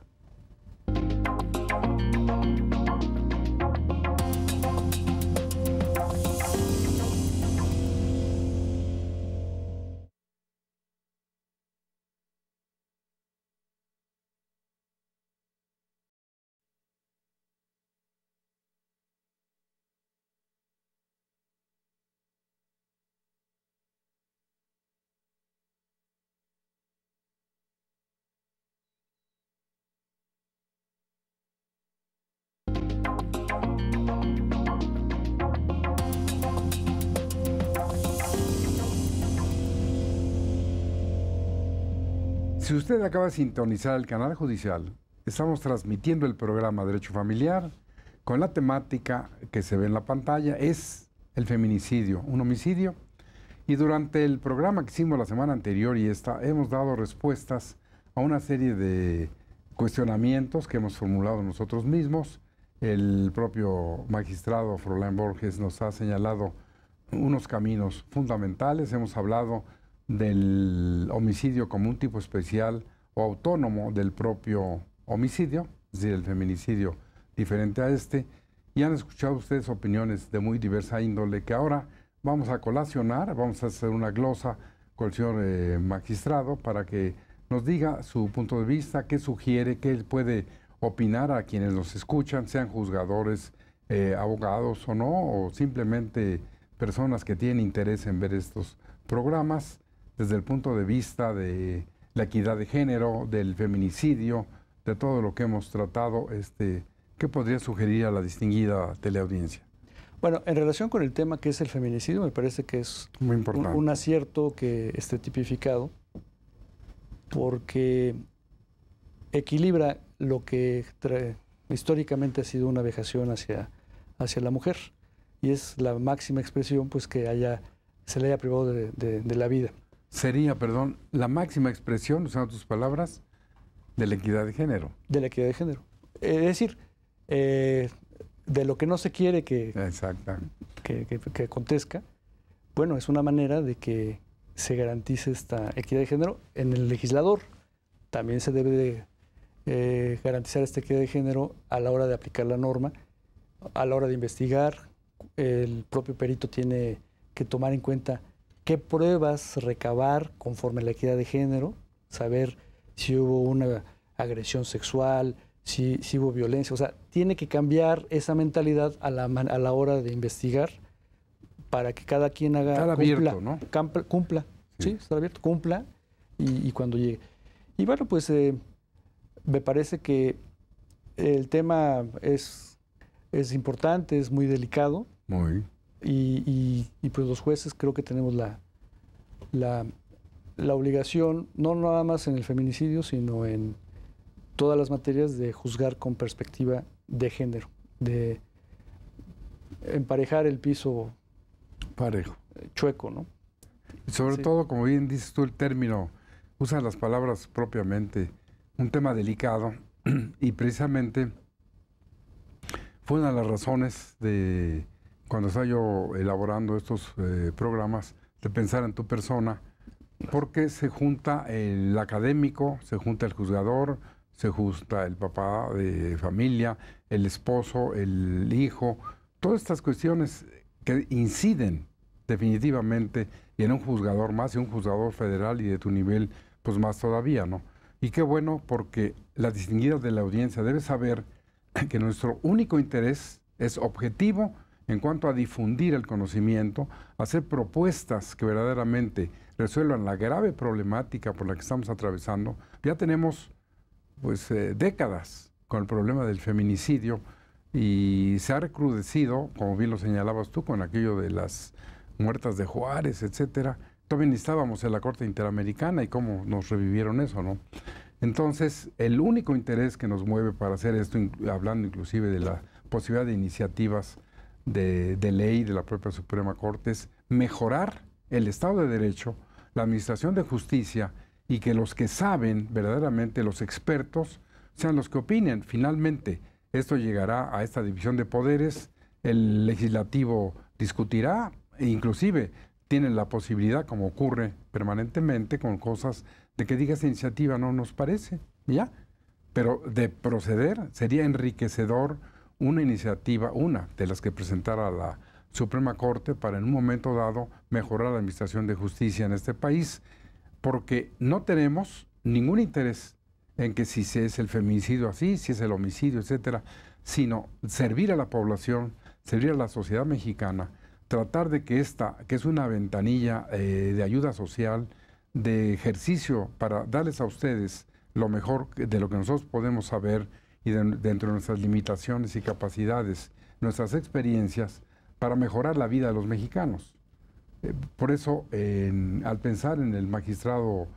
Si usted acaba de sintonizar el canal judicial, estamos transmitiendo el programa Derecho Familiar con la temática que se ve en la pantalla, es el feminicidio, un homicidio. Y durante el programa que hicimos la semana anterior y esta, hemos dado respuestas a una serie de cuestionamientos que hemos formulado nosotros mismos. El propio magistrado Froland Borges nos ha señalado unos caminos fundamentales. Hemos hablado del homicidio como un tipo especial o autónomo del propio homicidio, es decir, el feminicidio diferente a este. Y han escuchado ustedes opiniones de muy diversa índole que ahora vamos a colacionar, vamos a hacer una glosa con el señor eh, magistrado para que nos diga su punto de vista, qué sugiere, qué él puede opinar a quienes nos escuchan, sean juzgadores, eh, abogados o no, o simplemente personas que tienen interés en ver estos programas desde el punto de vista de la equidad de género, del feminicidio, de todo lo que hemos tratado, este, ¿qué podría sugerir a la distinguida teleaudiencia? Bueno, en relación con el tema que es el feminicidio, me parece que es Muy importante. Un, acierto que esté tipificado, porque equilibra lo que históricamente ha sido una vejación hacia, hacia la mujer, y es la máxima expresión pues que haya, se le haya privado de, de la vida sería, perdón, la máxima expresión, usando tus palabras, de la equidad de género. De la equidad de género. Es decir, eh, de lo que no se quiere que, que, que, acontezca, bueno, es una manera de que se garantice esta equidad de género en el legislador. También se debe eh, garantizar esta equidad de género a la hora de aplicar la norma, a la hora de investigar. El propio perito tiene que tomar en cuenta qué pruebas recabar conforme la equidad de género, saber si hubo una agresión sexual, si, hubo violencia. O sea, tiene que cambiar esa mentalidad a la, a la hora de investigar para que cada quien haga... abierto, cumpla, ¿no? Cumpla, sí. está abierto, cumpla y, cuando llegue. Y bueno, pues eh, me parece que el tema es, es importante, es muy delicado. Muy. Y, pues los jueces creo que tenemos la, la, obligación, no nada más en el feminicidio, sino en todas las materias de juzgar con perspectiva de género, de emparejar el piso parejo, chueco, ¿no? sobre todo, como bien dices tú el término, usan las palabras propiamente, un tema delicado [clears throat] y precisamente fue una de las razones de cuando está yo elaborando estos eh, programas, de pensar en tu persona, porque se junta el académico, se junta el juzgador, se junta el papá de familia, el esposo, el hijo, todas estas cuestiones que inciden definitivamente y en un juzgador más y un juzgador federal y de tu nivel pues más todavía, ¿no? Y qué bueno porque la distinguida de la audiencia debe saber que nuestro único interés es objetivo en cuanto a difundir el conocimiento, hacer propuestas que verdaderamente resuelvan la grave problemática por la que estamos atravesando. Ya tenemos pues eh, décadas con el problema del feminicidio y se ha recrudecido, como bien lo señalabas tú, con aquello de las muertas de Juárez, etcétera. También estábamos en la Corte Interamericana y cómo nos revivieron eso, ¿no? Entonces, el único interés que nos mueve para hacer esto, hablando inclusive de la posibilidad de iniciativas de, ley de la propia Suprema Corte es mejorar el Estado de Derecho, la Administración de Justicia y que los que saben verdaderamente, los expertos, sean los que opinen. Finalmente, esto llegará a esta división de poderes, el legislativo discutirá, e inclusive tienen la posibilidad, como ocurre permanentemente con cosas, de que diga esta iniciativa no nos parece, ¿ya? Pero de proceder sería enriquecedor una iniciativa, una de las que presentara la Suprema Corte para en un momento dado mejorar la administración de justicia en este país, porque no tenemos ningún interés en que si es el feminicidio así, si es el homicidio, etcétera, sino servir a la población, servir a la sociedad mexicana, tratar de que esta, que es una ventanilla eh, de ayuda social, de ejercicio para darles a ustedes lo mejor de lo que nosotros podemos saber y dentro de nuestras limitaciones y capacidades, nuestras experiencias, para mejorar la vida de los mexicanos. Eh, por eso, al pensar en el magistrado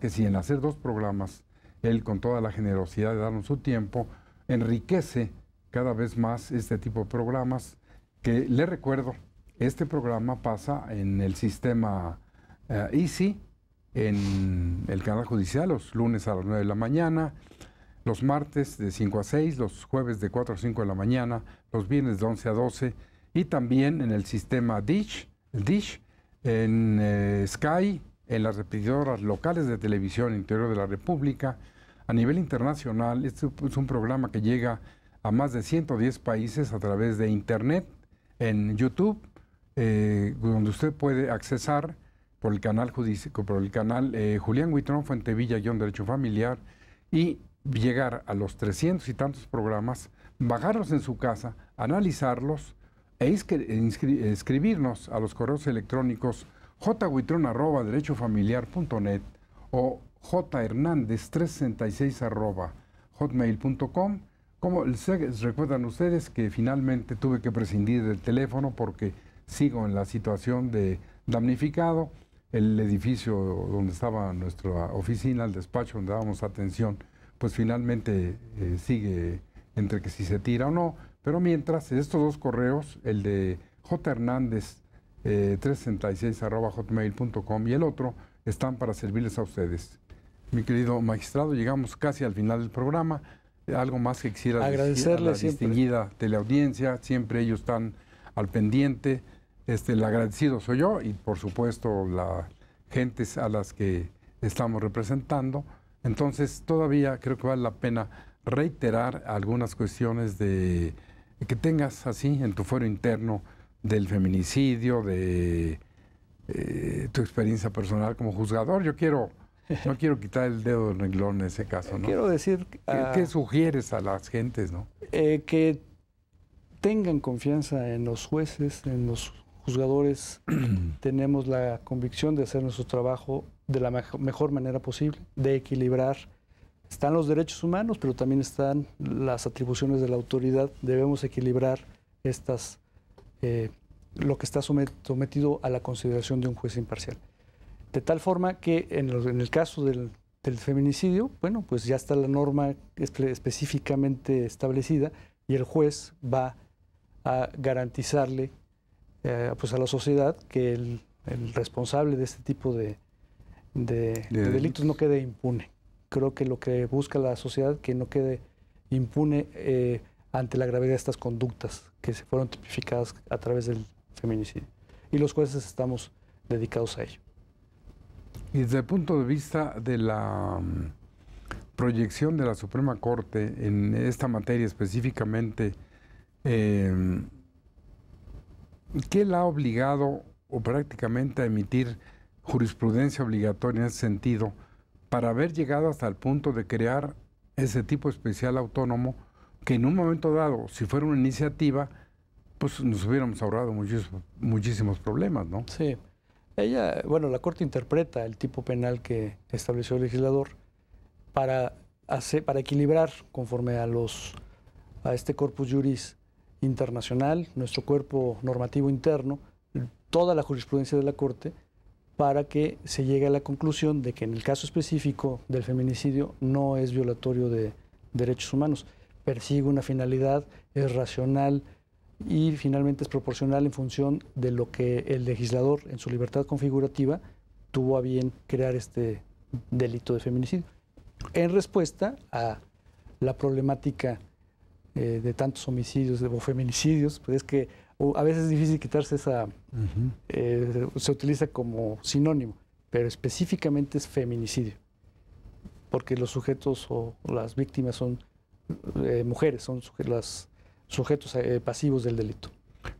que y en hacer dos programas, él con toda la generosidad de darnos su tiempo, enriquece cada vez más este tipo de programas que, le recuerdo, este programa pasa en el sistema eh, Easy, en el canal judicial los lunes a las 9 de la mañana, los martes de 5 a 6, los jueves de 4 a 5 de la mañana, los viernes de 11 a 12 y también en el sistema Dish, Dish en eh, Sky, en las repetidoras locales de televisión interior de la República. A nivel internacional, este es un programa que llega a más de 110 países a través de Internet, en YouTube, eh, donde usted puede accesar por el canal, por el canal eh, Julián Huitrón Fuente guión Derecho Familiar, y llegar a los 300 y tantos programas, bajarlos en su casa, analizarlos e inscribirnos e a los correos electrónicos net o jhernandez366 hotmail.com. Como recuerdan ustedes que finalmente tuve que prescindir del teléfono porque sigo en la situación de damnificado. El edificio donde estaba nuestra oficina, el despacho donde dábamos atención pues finalmente eh, sigue entre que si se tira o no. Pero mientras, estos dos correos, el de J. Hernández eh, hotmail.com y el otro, están para servirles a ustedes. Mi querido magistrado, llegamos casi al final del programa. Algo más que quisiera agradecerles a la distinguida teleaudiencia, siempre ellos están al pendiente. Este, el agradecido soy yo y por supuesto las gentes a las que estamos representando. Entonces, todavía creo que vale la pena reiterar algunas cuestiones de que tengas así en tu fuero interno del feminicidio, de eh, tu experiencia personal como juzgador. Yo quiero, no quiero quitar el dedo del renglón en ese caso. ¿no? Quiero decir... ¿Qué, ah, sugieres a las gentes? ¿no? Eh, que tengan confianza en los jueces, en los juzgadores. [clears throat] Tenemos la convicción de hacer nuestro trabajo de la mejor manera posible, de equilibrar. Están los derechos humanos, pero también están las atribuciones de la autoridad. Debemos equilibrar estas, eh, lo que está sometido a la consideración de un juez imparcial. De tal forma que en, el, caso del, feminicidio, bueno, pues ya está la norma específicamente establecida y el juez va a garantizarle eh, pues a la sociedad que el responsable de este tipo de, de, delitos no quede impune. Creo que lo que busca la sociedad que no quede impune eh, ante la gravedad de estas conductas que se fueron tipificadas a través del feminicidio. Y los jueces estamos dedicados a ello. Y desde el punto de vista de la mm, proyección de la Suprema Corte en esta materia específicamente, em, ¿qué la ha obligado o prácticamente a emitir jurisprudencia obligatoria en ese sentido para haber llegado hasta el punto de crear ese tipo especial autónomo que en un momento dado, si fuera una iniciativa, pues nos hubiéramos ahorrado muchísimos, muchísimos problemas, ¿no? Sí. Ella, bueno, la Corte interpreta el tipo penal que estableció el legislador para, hacer, para equilibrar conforme a, los, a este corpus juris internacional, nuestro cuerpo normativo interno, toda la jurisprudencia de la Corte, para que se llegue a la conclusión de que en el caso específico del feminicidio no es violatorio de derechos humanos, persigue una finalidad, es racional y finalmente es proporcional en función de lo que el legislador en su libertad configurativa tuvo a bien crear este delito de feminicidio. En respuesta a la problemática eh, de tantos homicidios o feminicidios, pues es que a veces es difícil quitarse esa, eh, se utiliza como sinónimo, pero específicamente es feminicidio, porque los sujetos o las víctimas son eh, mujeres, son los sujetos eh, pasivos del delito.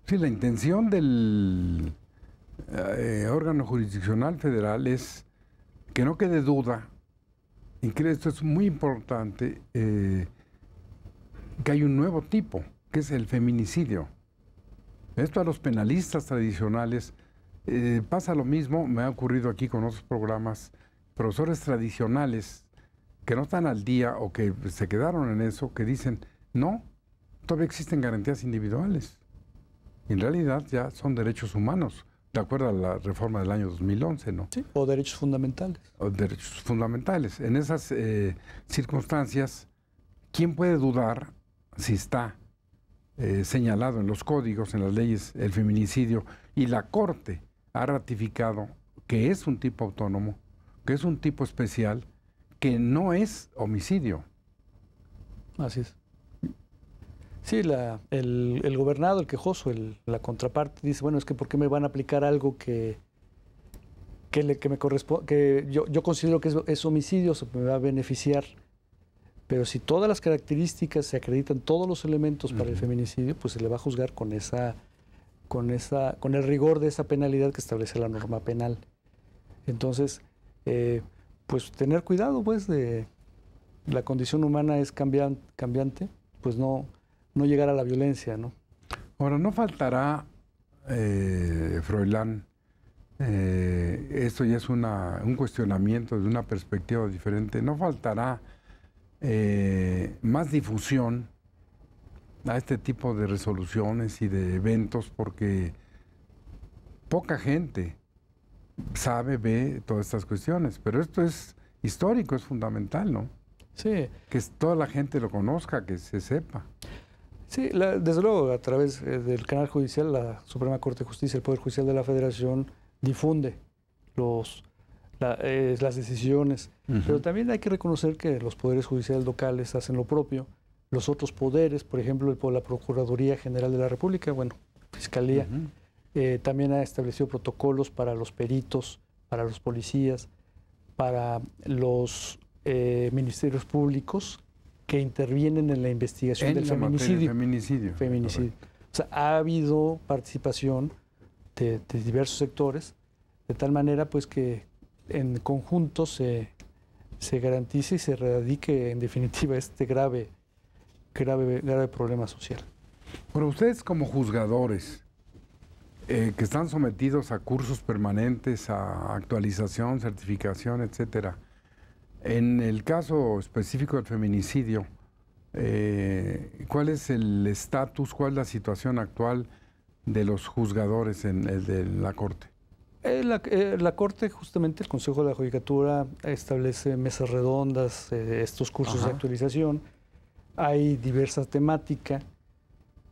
Sí, la intención del órgano jurisdiccional federal es que no quede duda, y que esto es muy importante, que hay un nuevo tipo, que es el feminicidio esto a los penalistas tradicionales eh, pasa lo mismo, me ha ocurrido aquí con otros programas, profesores tradicionales que no están al día o que se quedaron en eso, que dicen, no, todavía existen garantías individuales. En realidad ya son derechos humanos, de acuerdo a la reforma del año 2011, ¿no? Sí, o derechos fundamentales. O derechos fundamentales. En esas eh, circunstancias, ¿quién puede dudar si está eh, señalado en los códigos, en las leyes, el feminicidio, y la Corte ha ratificado que es un tipo autónomo, que es un tipo especial, que no es homicidio. Así es. Sí, la, el, gobernado, el quejoso, la contraparte dice, bueno, es que ¿por qué me van a aplicar algo que, que, le, que me corresponde, que yo, yo, considero que es homicidio, se me va a beneficiar pero si todas las características se acreditan, todos los elementos para el feminicidio, pues se le va a juzgar con esa, con esa, con el rigor de esa penalidad que establece la norma penal. Entonces, eh, pues tener cuidado, pues, de la condición humana es cambiante, pues no, no llegar a la violencia, ¿no? Ahora, no faltará, eh, Froilán, eh, esto ya es un cuestionamiento de una perspectiva diferente, no faltará eh, más difusión a este tipo de resoluciones y de eventos porque poca gente sabe, ve todas estas cuestiones, pero esto es histórico, es fundamental, ¿no? Sí. Que toda la gente lo conozca, que se sepa. Sí, desde luego, a través eh, del canal judicial, la Suprema Corte de Justicia, el Poder Judicial de la Federación difunde los eh, las decisiones. Pero también hay que reconocer que los poderes judiciales locales hacen lo propio. Los otros poderes, por ejemplo, el, la Procuraduría General de la República, bueno, Fiscalía, eh, también ha establecido protocolos para los peritos, para los policías, para los eh, ministerios públicos que intervienen en la investigación del feminicidio. feminicidio. feminicidio. O sea, ha habido participación de diversos sectores de tal manera pues que, en conjunto se, garantice y se erradique en definitiva este grave, grave, grave problema social. Pero ustedes como juzgadores eh, que están sometidos a cursos permanentes, a actualización, certificación, etcétera, en el caso específico del feminicidio, eh, ¿cuál es el estatus, cuál es la situación actual de los juzgadores en el de la Corte? Eh, eh, la, Corte, justamente el Consejo de la Judicatura, establece mesas redondas, eh, estos cursos de actualización. Hay diversa temática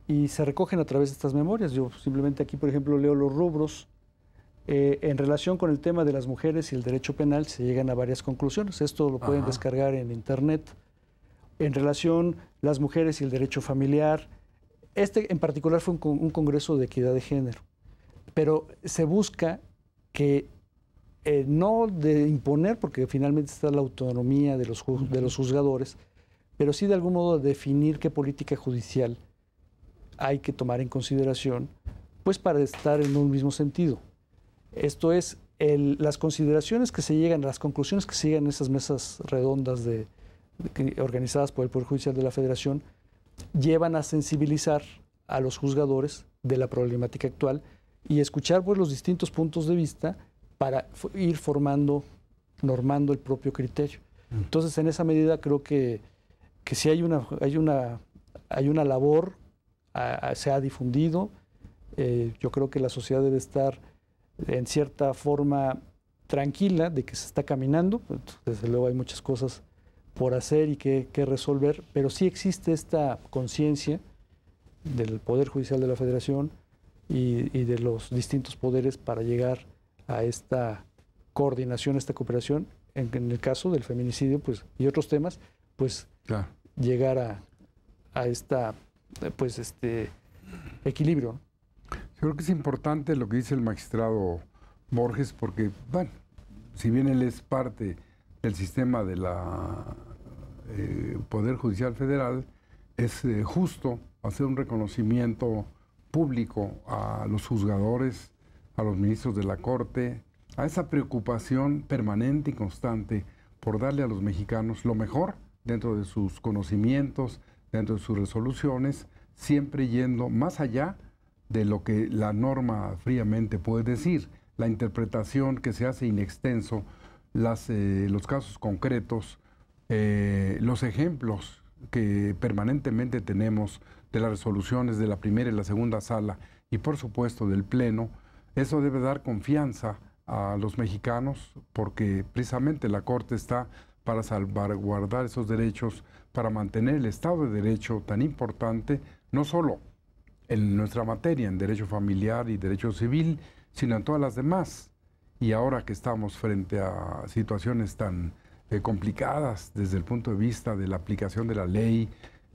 y se recogen a través de estas memorias. Yo simplemente aquí, por ejemplo, leo los rubros. en relación con el tema de las mujeres y el derecho penal, se llegan a varias conclusiones. Esto lo pueden descargar en Internet. En relación las mujeres y el derecho familiar, este en particular fue un congreso de equidad de género. Pero se busca que eh, no de imponer, porque finalmente está la autonomía de los, de los juzgadores, pero sí de algún modo definir qué política judicial hay que tomar en consideración, pues para estar en un mismo sentido. Esto es, las consideraciones que se llegan, las conclusiones que se llegan en esas mesas redondas de, organizadas por el Poder Judicial de la Federación, llevan a sensibilizar a los juzgadores de la problemática actual y escuchar pues, los distintos puntos de vista para ir formando, normando el propio criterio. Mm. Entonces, en esa medida creo que, que sí hay una, hay una, hay una labor, se ha difundido. Eh, yo creo que la sociedad debe estar en cierta forma tranquila de que se está caminando. Desde luego hay muchas cosas por hacer y que, que resolver, pero sí existe esta conciencia del Poder Judicial de la Federación, y, de los distintos poderes para llegar a esta coordinación, esta cooperación, en, el caso del feminicidio pues, y otros temas, pues llegar a, a esta pues este equilibrio. Yo creo que es importante lo que dice el magistrado Borges, porque, bueno, si bien él es parte del sistema del eh, Poder Judicial Federal, es eh, justo hacer un reconocimiento público, a los juzgadores, a los ministros de la Corte, a esa preocupación permanente y constante por darle a los mexicanos lo mejor dentro de sus conocimientos, dentro de sus resoluciones, siempre yendo más allá de lo que la norma fríamente puede decir, la interpretación que se hace in extenso, eh, los casos concretos, eh, los ejemplos que permanentemente tenemos de las resoluciones de la primera y la segunda sala y por supuesto del Pleno, eso debe dar confianza a los mexicanos porque precisamente la Corte está para salvaguardar esos derechos, para mantener el Estado de Derecho tan importante, no solo en nuestra materia, en derecho familiar y derecho civil, sino en todas las demás. Y ahora que estamos frente a situaciones tan eh, complicadas desde el punto de vista de la aplicación de la ley,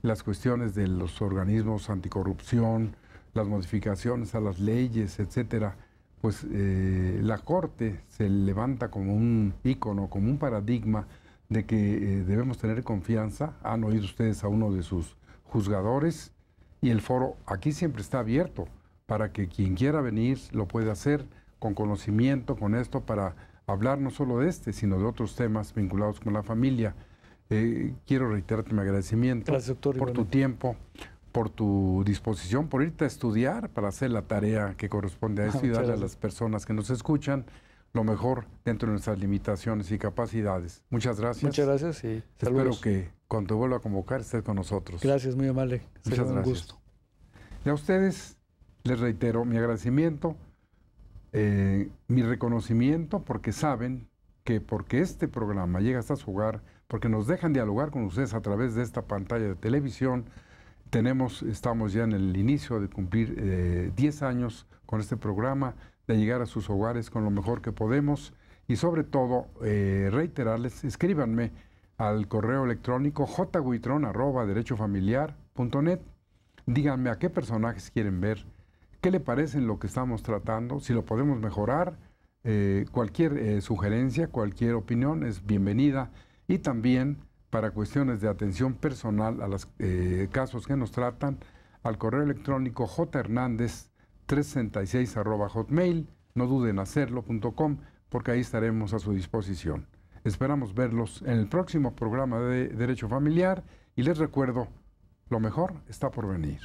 las cuestiones de los organismos anticorrupción, las modificaciones a las leyes, etcétera, pues eh, la Corte se levanta como un ícono, como un paradigma de que eh, debemos tener confianza. Han oído ustedes a uno de sus juzgadores y el foro aquí siempre está abierto para que quien quiera venir lo pueda hacer con conocimiento, con esto, para hablar no solo de este, sino de otros temas vinculados con la familia. Eh, quiero reiterarte mi agradecimiento por tu tiempo, por tu disposición, por irte a estudiar para hacer la tarea que corresponde a [laughs] eso y darle a las personas que nos escuchan lo mejor dentro de nuestras limitaciones y capacidades. Muchas gracias. Muchas gracias y Espero que cuando vuelva a convocar estés con nosotros. Gracias, muy amable. Muchas gracias. Y a ustedes les reitero mi agradecimiento, eh, mi reconocimiento, porque saben que porque este programa llega hasta su hogar, porque nos dejan dialogar con ustedes a través de esta pantalla de televisión. Tenemos, estamos ya en el inicio de cumplir 10 eh, años con este programa, de llegar a sus hogares con lo mejor que podemos y sobre todo eh, reiterarles, escríbanme al correo electrónico jguitrón Díganme a qué personajes quieren ver, qué le parecen lo que estamos tratando, si lo podemos mejorar. Eh, cualquier sugerencia, cualquier opinión es bienvenida y también para cuestiones de atención personal a los eh, casos que nos tratan al correo electrónico jhernández366 no duden hacerlo.com porque ahí estaremos a su disposición. Esperamos verlos en el próximo programa de Derecho Familiar y les recuerdo, lo mejor está por venir.